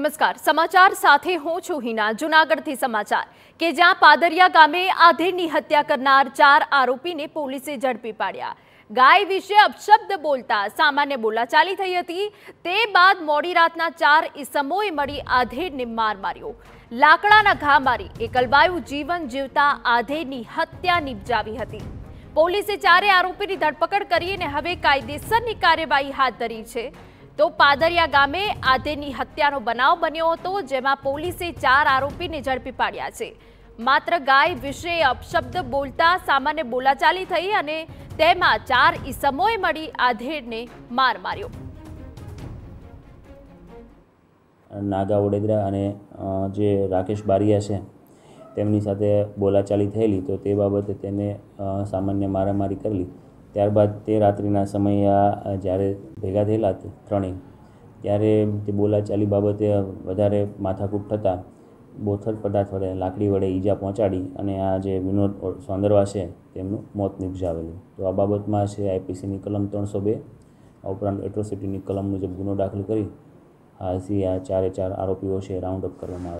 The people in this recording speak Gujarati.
નમસ્કાર સમાચાર સાથે હું છું હિના જુનાગઢથી સમાચાર કે જ્યાં પાદરિયા ગામે આધેરની હત્યા કરનાર ચાર આરોપીને પોલીસે ઝડપી પાડ્યા ગાય વિશે અપશબ્દ બોલતા સામાન્ય બોલાચાલી થઈ હતી તે બાદ મોડી રાતના ચાર ઇસમોએ મળી આધેરને માર માર્યો લાકડાના ઘા મારી એકલવાયું જીવન જીવતા આધેરની હત્યા નિપજાવી હતી પોલીસે ચારે આરોપીની ધરપકડ કરી અને હવે કાયદેસરની કાર્યવાહી હાથ ધરી છે તો પાદરિયા ગામે આધેની હત્યાનો બનાવ બન્યો હતો જેમાં પોલીસે ચાર આરોપીને ઝડપી પાડ્યા છે માત્ર ગાય વિશે અપશબ્દ બોલતા સામાન્ય બોલાચાલી થઈ અને તેમાં ચાર ઈસમોએ મળી આધેડને માર માર્યો નાગા વડેદરા અને જે રાકેશ બારિયા છે તેમની સાથે બોલાચાલી થયેલી તો તે બાબતે તેને સામાન્ય મારામારી કરેલી ત્યારબાદ તે રાત્રિના સમયે આ જ્યારે ભેગા થયેલા ત્રણેય ત્યારે તે બોલાચાલી બાબતે વધારે માથાકૂટ થતાં બોથડ પદાર્થ વડે લાકડી વડે ઈજા પહોંચાડી અને આ જે વિનોદ સોંદરવા છે તેમનું મોત નિપજાવેલું તો આ બાબતમાં છે આઈપીસીની કલમ ત્રણસો બે આ ઉપરાંત એટ્રોસિટીની કલમ મુજબ ગુનો દાખલ કરી હાલથી આ ચારે ચાર આરોપીઓ છે રાઉન્ડ અપ કરવામાં